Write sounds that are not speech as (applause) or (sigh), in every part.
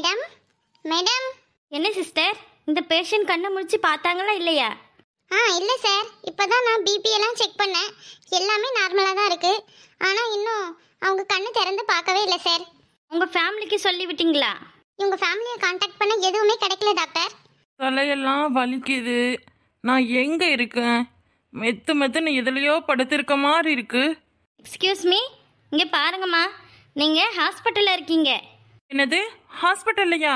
madam madam என்ன sister இந்த patient கண்ணை முடிச்சு பார்த்தாங்களா இல்லையா ஆ இல்லை சார் இப்போ தான் நான் பிபி எல்லாம் செக் பண்ணேன் எல்லாமே நார்மலாக தான் இருக்குது ஆனால் இன்னும் அவங்க கண்ணை திறந்து பார்க்கவே இல்லை சார் உங்கள் ஃபேமிலிக்கு சொல்லி விட்டீங்களா இவங்க ஃபேமிலியை காண்டாக்ட் பண்ண எதுவுமே கிடைக்கல டாக்டர் தலையெல்லாம் வலிக்குது நான் எங்கே இருக்கேன் மெத்து மெத்துன்னு எதுலையோ படுத்திருக்க மாதிரி இருக்குது எக்ஸ்கியூஸ் மீ இங்கே பாருங்கம்மா நீங்கள் ஹாஸ்பிட்டலில் இருக்கீங்க என்னது ஹாஸ்பிட்டல்லையா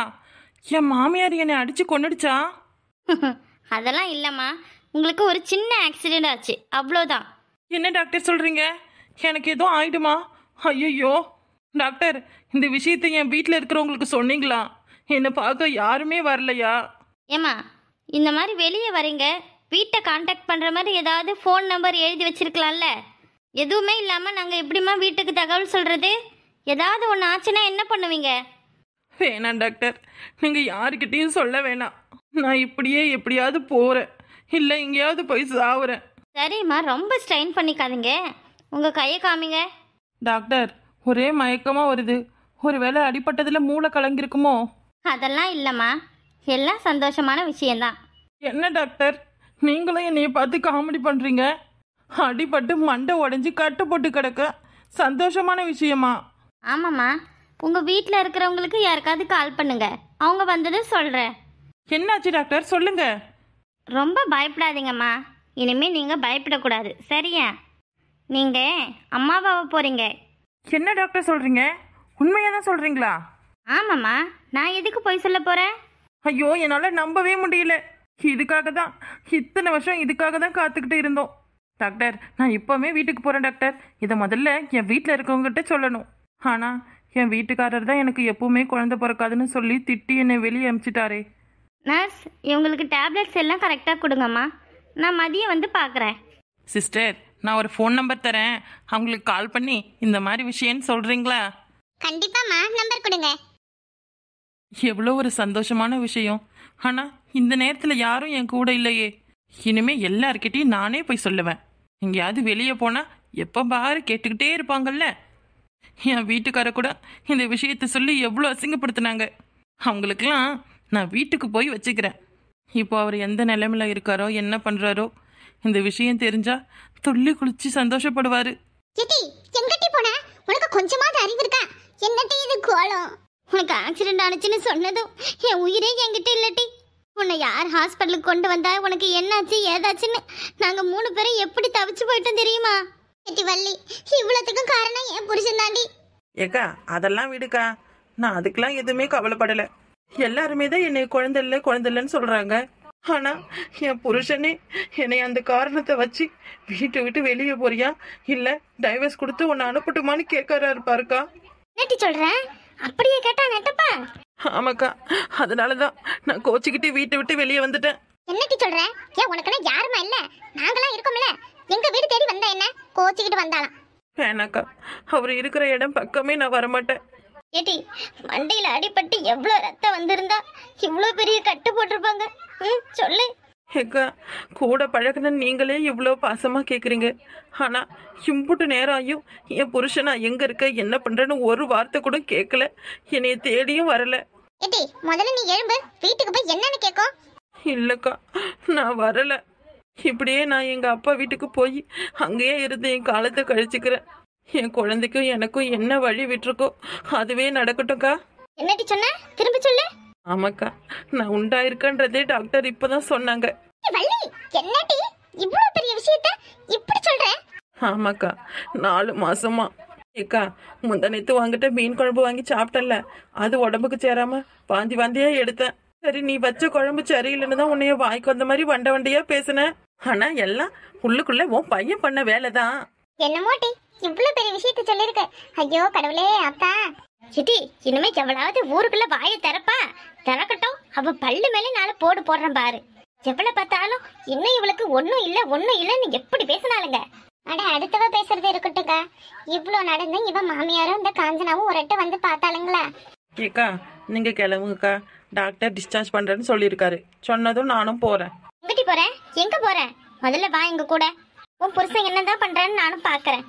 என் மாமியார் என்னை அடிச்சு கொண்டுடுச்சா (laughs) அதெல்லாம் இல்லைம்மா உங்களுக்கு ஒரு சின்ன ஆக்சிடென்ட் ஆச்சு அவ்வளோதான் என்ன டாக்டர் சொல்கிறீங்க எனக்கு எதுவும் ஆயிடுமா ஐயோ டாக்டர் இந்த விஷயத்த என் வீட்டில் இருக்கிறவங்களுக்கு சொன்னீங்களா என்னை பார்க்க யாருமே வரலையா ஏம்மா இந்த மாதிரி வெளியே வரீங்க வீட்டை காண்டாக்ட் பண்ணுற மாதிரி ஏதாவது ஃபோன் நம்பர் எழுதி வச்சிருக்கலாம்ல எதுவுமே இல்லாமல் நாங்கள் எப்படிம்மா வீட்டுக்கு தகவல் சொல்கிறது ஏதாவது ஒன்று ஆச்சுன்னா என்ன பண்ணுவீங்க வேணாம் டாக்டர் நீங்கள் யாருக்கிட்டேயும் சொல்ல வேணாம் நான் இப்படியே எப்படியாவது போகிறேன் இல்லை எங்கேயாவது போய் சாவுறேன் சரிம்மா ரொம்ப ஸ்ட்ரெயின் பண்ணிக்காதீங்க உங்கள் கையை காமிங்க டாக்டர் ஒரே மயக்கமாக வருது ஒருவேளை அடிப்பட்டதில் மூளை கலங்கிருக்குமோ அதெல்லாம் இல்லைம்மா எல்லாம் சந்தோஷமான விஷயம்தான் என்ன டாக்டர் நீங்களும் என்னைய பார்த்து காமெடி பண்ணுறீங்க அடிபட்டு மண்டை உடஞ்சி கட்டு போட்டு கிடக்க சந்தோஷமான விஷயமா ஆமாம்மா உங்கள் வீட்டில் இருக்கிறவங்களுக்கு யாருக்காவது கால் பண்ணுங்க அவங்க வந்தது சொல்கிறேன் என்னாச்சு டாக்டர் சொல்லுங்க ரொம்ப பயப்படாதீங்கம்மா இனிமேல் நீங்கள் பயப்படக்கூடாது சரியா நீங்கள் அம்மாவாவை போகிறீங்க என்ன டாக்டர் சொல்றீங்க உண்மையா தான் சொல்றீங்களா ஆமாம்மா நான் எதுக்கு போய் சொல்ல போகிறேன் ஐயோ என்னால நம்பவே முடியல இதுக்காக தான் இத்தனை வருஷம் இதுக்காக தான் காத்துக்கிட்டு இருந்தோம் டாக்டர் நான் இப்போவுமே வீட்டுக்கு போறேன் டாக்டர் இதை முதல்ல என் வீட்டில் இருக்கவங்ககிட்ட சொல்லணும் ஆனால் என் வீட்டுக்காரர் தான் எனக்கு எப்பவுமே குழந்தை பிறக்காதுன்னு சொல்லி திட்டி என்னை வெளியே அமிச்சிட்டாரே நர்ஸ் இவங்களுக்கு டேப்லெட்ஸ் எல்லாம் கரெக்டாக கொடுங்கம்மா நான் மதியம் வந்து பார்க்குறேன் சிஸ்டர் நான் ஒரு ஃபோன் நம்பர் தரேன் அவங்களுக்கு கால் பண்ணி இந்த மாதிரி விஷயம்னு சொல்கிறீங்களா கண்டிப்பாம்மா நம்பர் கொடுங்க எவ்வளோ ஒரு சந்தோஷமான விஷயம் ஆனால் இந்த நேரத்தில் யாரும் என் கூட இல்லையே இனிமே எல்லார்கிட்டையும் நானே போய் சொல்லுவேன் எங்கேயாவது வெளியே போனால் எப்போ பாரு கேட்டுக்கிட்டே இருப்பாங்கல்ல என் வீட்டுக்கார கூட இந்த விஷயத்த சொல்லி எவ்வளோ அசிங்கப்படுத்தினாங்க அவங்களுக்கெல்லாம் நான் வீட்டுக்கு போய் வச்சுக்கிறேன் இப்போ அவர் எந்த நிலைமையில் இருக்காரோ என்ன பண்ணுறாரோ இந்த விஷயம் தெரிஞ்சா துள்ளி குளிச்சு சந்தோஷப்படுவார் எங்கட்டி போன உனக்கு கொஞ்சமாவது அறிவு இருக்கா என்னட்டி இது கோலம் உனக்கு ஆக்சிடென்ட் ஆனிச்சுன்னு சொன்னதும் என் உயிரே என்கிட்ட இல்லட்டி உன்னை யார் ஹாஸ்பிட்டலுக்கு கொண்டு வந்தா உனக்கு என்னாச்சு ஏதாச்சுன்னு நாங்கள் மூணு பேரும் எப்படி தவிச்சு போயிட்டோம் தெரியுமா எட்டி வள்ளி இவ்வளத்துக்கும் காரணம் என் புருஷன் தாண்டி ஏக்கா அதெல்லாம் விடுக்கா நான் அதுக்கெல்லாம் எதுவுமே கவலைப்படல எல்லாருமே தான் என்னை குழந்தை இல்லை குழந்தை இல்லைன்னு சொல்றாங்க ஆனா என் புருஷனே என்னை அந்த காரணத்தை வச்சு வீட்டு விட்டு வெளியே போறியா இல்ல டைவர்ஸ் கொடுத்து உன்னை அனுப்பட்டுமான்னு கேட்கறா இருப்பாருக்கா நெட்டி சொல்றேன் அப்படியே கேட்டா நெட்டப்பா ஆமாக்கா அதனாலதான் நான் கோச்சிக்கிட்டு வீட்டை விட்டு வெளியே வந்துட்டேன் என்னட்டி சொல்ற ஏன் உனக்குன்னா யாருமா இல்ல நாங்களாம் இருக்கோம்ல எங்க வீடு தேடி வந்தா என்ன கோச்சிக்கிட்டு வந்தாலாம் வேணாக்கா அவர் இருக்கிற இடம் பக்கமே நான் வரமாட்டேன் ஏட்டி மண்டையில் அடிபட்டு எவ்வளோ ரத்தம் வந்திருந்தா இவ்வளோ பெரிய கட்டு போட்டிருப்பாங்க ம் சொல்லு ஏக்கா கூட பழகின நீங்களே இவ்வளோ பாசமாக கேட்குறீங்க ஆனால் இம்புட்டு நேரம் ஆகியும் என் புருஷனா எங்கே இருக்க என்ன பண்ணுறேன்னு ஒரு வார்த்தை கூட கேட்கல என்னைய தேடியும் வரல ஏட்டி முதல்ல நீ எழும்பு வீட்டுக்கு போய் என்னன்னு கேட்கும் இல்லைக்கா நான் வரலை இப்படியே நான் எங்கள் அப்பா வீட்டுக்கு போய் அங்கேயே இருந்து என் காலத்தை கழிச்சுக்கிறேன் என் குழந்தைக்கும் எனக்கும் என்ன வழி விட்டுருக்கோ அதுவே நடக்கட்டும்க்கா என்னடி சொன்ன திரும்ப சொல்லு ஆமாக்கா நான் உண்டா இருக்கன்றதே டாக்டர் இப்பதான் சொன்னாங்க வள்ளி என்னடி இவ்வளவு பெரிய விஷயத்த இப்படி சொல்ற ஆமாக்கா நாலு மாசமா ஏக்கா முந்தனைத்து வாங்கிட்ட மீன் குழம்பு வாங்கி சாப்பிட்டல அது உடம்புக்கு சேராம வாந்தி வாந்தியா எடுத்தேன் சரி நீ வச்ச குழம்பு சரியில்லைன்னு தான் உன்னைய வாய்க்கு வந்த மாதிரி வண்ட வண்டியா பேசினேன் ஆனா எல்லாம் உள்ளுக்குள்ள உன் பையன் பண்ண வேலை தான் என்னமோ டி இவ்வளவு பெரிய விஷயத்த சொல்லிருக்க ஐயோ கடவுளே அப்பா சிட்டி இனிமே எவ்வளவு ஊருக்குள்ள வாயை திறப்பா திறக்கட்டும் அவ பல்லு மேல நாளை போடு போடுறேன் பாரு எவ்வளவு பார்த்தாலும் இன்னும் இவளுக்கு ஒன்னும் இல்ல ஒன்னும் இல்லன்னு எப்படி பேசினாலுங்க அட அடுத்தவ பேசுறது இருக்கட்டும்க்கா இவ்வளோ நடந்து இவ மாமியாரும் இந்த காஞ்சனாவும் ஒரட்ட வந்து பார்த்தாளுங்களா கேக்கா நீங்க கிளம்புங்கக்கா டாக்டர் டிஸ்சார்ஜ் பண்றேன்னு சொல்லியிருக்காரு சொன்னதும் நானும் போறேன் எங்கிட்டு போறேன் எங்க போற முதல்ல வா எங்க கூட உன் புருஷன் என்னதான் பண்றான்னு நானும் பாக்குறேன்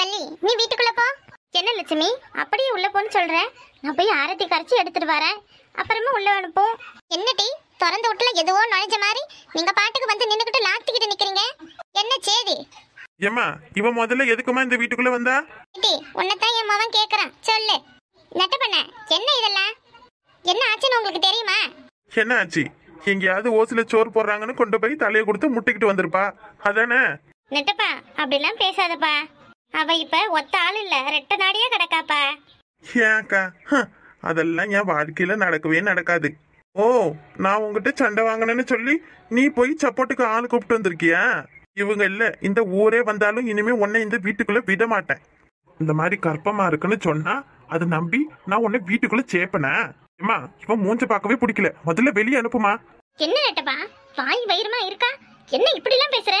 வள்ளி நீ வீட்டுக்குள்ள போ என்ன லட்சுமி அப்படியே உள்ள போன்னு சொல்றேன் நான் போய் ஆரத்தி கரைச்சி எடுத்துட்டு வரேன் அப்புறமா உள்ள அனுப்போம் என்ன டீ திறந்த வீட்டுல எதுவோ நுழைஞ்ச மாதிரி நீங்க பாட்டுக்கு வந்து நின்னுகிட்டு லாத்திக்கிட்டு நிக்கிறீங்க என்ன சேதி ஏமா இவ முதல்ல எதுக்குமா இந்த வீட்டுக்குள்ள வந்தா டி உன்னதான் என் மகன் கேக்குறான் சொல்லு நட்ட பண்ண என்ன இதெல்லாம் என்ன ஆச்சுன்னு உங்களுக்கு தெரியுமா என்ன ஆச்சு எங்கேயாவது ஓசில சோறு போடுறாங்கன்னு கொண்டு போய் தலையை கொடுத்து முட்டிக்கிட்டு வந்திருப்பா அதானே நெட்டப்பா அப்படிலாம் பேசாதப்பா அவ இப்ப ஒத்த ஆள் இல்ல ரெட்ட நாடியா கிடக்காப்பா ஏக்கா அதெல்லாம் என் வாழ்க்கையில நடக்கவே நடக்காது ஓ நான் உங்ககிட்ட சண்டை வாங்கினேன்னு சொல்லி நீ போய் சப்போர்ட்டுக்கு ஆள் கூப்பிட்டு வந்திருக்கியா இவங்க இல்ல இந்த ஊரே வந்தாலும் இனிமே உன்னை இந்த வீட்டுக்குள்ள விட மாட்டேன் இந்த மாதிரி கற்பமா இருக்குன்னு சொன்னா அதை நம்பி நான் உன்னை வீட்டுக்குள்ள சேப்பனேன் அம்மா இப்ப மூஞ்ச பாக்கவே பிடிக்கல முதல்ல வெளியே அனுப்புமா என்ன நட்டப்பா வாய் வயிறுமா இருக்கா என்ன இப்படி எல்லாம் பேசுற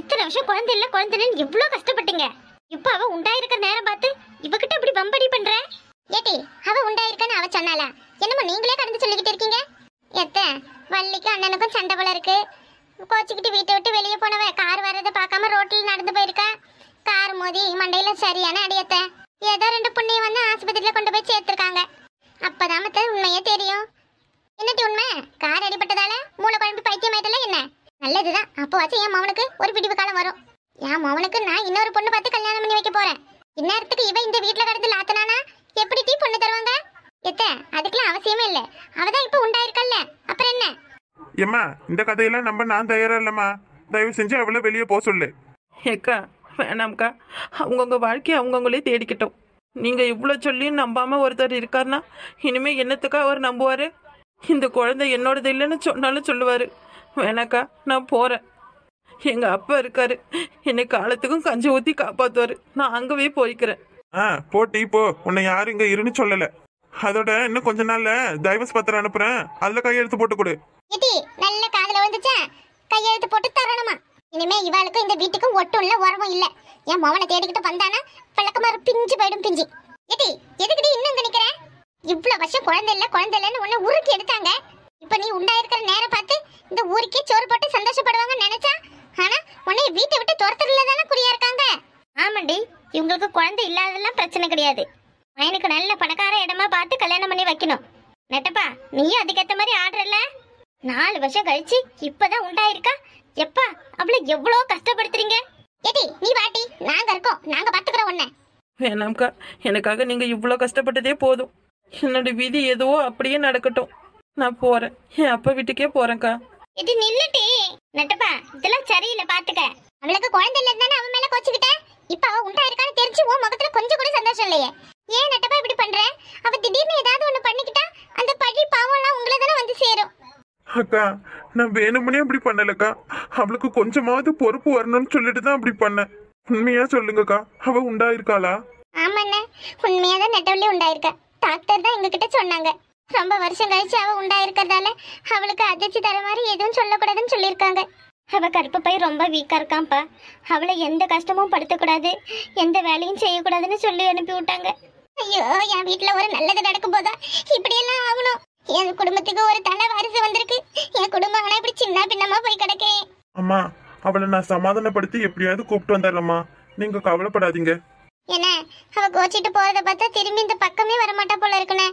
இத்தனை வருஷம் குழந்தை இல்ல குழந்தைன்னு எவ்வளவு கஷ்டப்பட்டீங்க இப்ப அவ உண்டாயிருக்க நேரம் பார்த்து இவகிட்ட இப்படி பம்படி பண்ற ஏட்டி அவ உண்டாயிருக்கன்னு அவ சொன்னால என்னமோ நீங்களே கடந்து சொல்லிக்கிட்டு இருக்கீங்க எத்த வள்ளிக்கும் அண்ணனுக்கும் சண்டை போல இருக்கு கோச்சிக்கிட்டு வீட்டை விட்டு வெளியே போனவ கார் வர்றதை பார்க்காம ரோட்டில் நடந்து போயிருக்கா கார் மோதி மண்டையில சரியான அடியத்தை ஏதோ ரெண்டு புண்ணியம் வந்து ஆஸ்பத்திரியில கொண்டு போய் சேர்த்திருக்காங்க அப்பதான் மத்த உண்மையே தெரியும் என்னட்டு உண்மை கார் அடிபட்டதால மூளை குழம்பு பைத்தியம் ஆயிட்டல என்ன நல்லதுதான் அப்போ வச்சு என் மவனுக்கு ஒரு பிடிப்பு காலம் வரும் என் மவனுக்கு நான் இன்னொரு பொண்ணு பார்த்து கல்யாணம் பண்ணி வைக்க போறேன் இந்நேரத்துக்கு இவன் இந்த வீட்டுல கடந்து லாத்தனானா எப்படி டீ பொண்ணு தருவாங்க எத்த அதுக்கெல்லாம் அவசியமே இல்ல அவதான் இப்ப உண்டாயிருக்கல்ல அப்புறம் என்ன ஏம்மா இந்த கதையெல்லாம் நம்ம நான் தயாரா இல்லம்மா தயவு செஞ்சு அவளை வெளியே போக சொல்லு ஏக்கா வேணாம்க்கா அவங்கவுங்க வாழ்க்கையை அவங்கவுங்களே தேடிக்கிட்டோம் நீங்கள் இவ்வளோ சொல்லி நம்பாமல் ஒருத்தர் இருக்கார்னா இனிமேல் என்னத்துக்கா அவர் நம்புவார் இந்த குழந்தை என்னோடது இல்லைன்னு சொன்னாலும் சொல்லுவார் வேணாக்கா நான் போகிறேன் எங்கள் அப்பா இருக்காரு என்னை காலத்துக்கும் கஞ்சி ஊற்றி காப்பாற்றுவார் நான் அங்கவே போய்க்கிறேன் ஆ போட்டி போ உன்னை யாரும் இங்கே இருன்னு சொல்லலை அதோட இன்னும் கொஞ்ச நாள்ல தைவஸ் பத்திரம் அனுப்புறேன் அதுல கையெழுத்து போட்டு கொடு நல்ல காதுல வந்துச்சா கையெழுத்து போட்டு தரணுமா இனிமே இவளுக்கு இந்த வீட்டுக்கும் ஒட்டும் இல்ல உறவும் இல்ல என் மவனை தேடிக்கிட்டு வந்தானா பழக்கமாறு பிஞ்சு போயிடும் பிஞ்சு எடி எதுக்கிட்டு இன்னும் நிக்கிற இவ்வளவு வருஷம் குழந்தை இல்ல குழந்தை இல்லன்னு உன்னை உருக்கி எடுத்தாங்க இப்ப நீ உண்டாயிருக்கிற நேரம் பார்த்து இந்த ஊருக்கே சோறு போட்டு சந்தோஷப்படுவாங்கன்னு நினைச்சா ஆனா உன்னை வீட்டை விட்டு துரத்துறதுல தானே குறியா இருக்காங்க ஆமாண்டி இவங்களுக்கு குழந்தை இல்லாததெல்லாம் பிரச்சனை கிடையாது பையனுக்கு நல்ல பணக்கார இடமா பார்த்து கல்யாணம் பண்ணி வைக்கணும் நெட்டப்பா நீயும் அதுக்கேற்ற மாதிரி ஆடுறல நாலு வருஷம் கழிச்சு இப்பதான் உண்டாயிருக்கா எப்பா அவளை எவ்வளோ கஷ்டப்படுத்துறீங்க ஏடி நீ வாட்டி நாங்க இருக்கோம் நாங்க பாத்துக்கிறோம் உன்னை வேணாம்க்கா எனக்காக நீங்க இவ்வளோ கஷ்டப்பட்டதே போதும் என்னோட விதி எதுவோ அப்படியே நடக்கட்டும் நான் போறேன் என் அப்பா வீட்டுக்கே போறேன்க்கா இது நில்லுட்டி நட்டப்பா இதெல்லாம் சரியில்லை பாத்துக்க அவளுக்கு குழந்தை இல்ல இருந்தானே அவன் மேல கோச்சுக்கிட்ட இப்ப அவ உண்டா இருக்கான்னு தெரிஞ்சு உன் முகத்துல கொஞ்சம் கூட சந்தோஷம் இல்லையே ஏன் நட்டப்பா இப்படி பண்ற அவ திடீர்னு ஏதாவது ஒண்ணு பண்ணிக்கிட்டா அந்த பழி பாவம் எல்லாம் உங்களை தானே வந்து சேரும் அக்கா நான் வேணும்னே அப்படி பண்ணலக்கா அவளுக்கு கொஞ்சமாவது பொறுப்பு வரணும்னு சொல்லிட்டு தான் அப்படி பண்ணேன் உண்மையா சொல்லுங்கக்கா அவ உண்டாயிருக்காளா ஆமாண்ணே உண்மையா தான் நெட்டவள்ளி உண்டாயிருக்கா டாக்டர் தான் எங்ககிட்ட சொன்னாங்க ரொம்ப வருஷம் கழிச்சு அவ உண்டாயிருக்கிறதால அவளுக்கு அதிர்ச்சி தர மாதிரி எதுவும் சொல்லக்கூடாதுன்னு சொல்லியிருக்காங்க அவள் கருப்பு பை ரொம்ப வீக்காக இருக்கான்ப்பா அவளை எந்த கஷ்டமும் படுத்தக்கூடாது எந்த வேலையும் செய்யக்கூடாதுன்னு சொல்லி அனுப்பி விட்டாங்க ஐயோ என் வீட்டில் ஒரு நல்லது நடக்கும் போதா இப்படியெல்லாம் ஆகணும் என் குடும்பத்துக்கு ஒரு தலை வாரிசு வந்திருக்கு என் குடும்பம் ஆனால் இப்படி சின்ன பின்னமாக போய் அம்மா அவளை நான் சமாதானப்படுத்தி எப்படியாவது கூப்பிட்டு வந்துடலாமா நீங்க கவலைப்படாதீங்க என்ன அவ கோச்சிட்டு போறத பார்த்தா திரும்பி இந்த பக்கமே வரமாட்டா போல இருக்குனே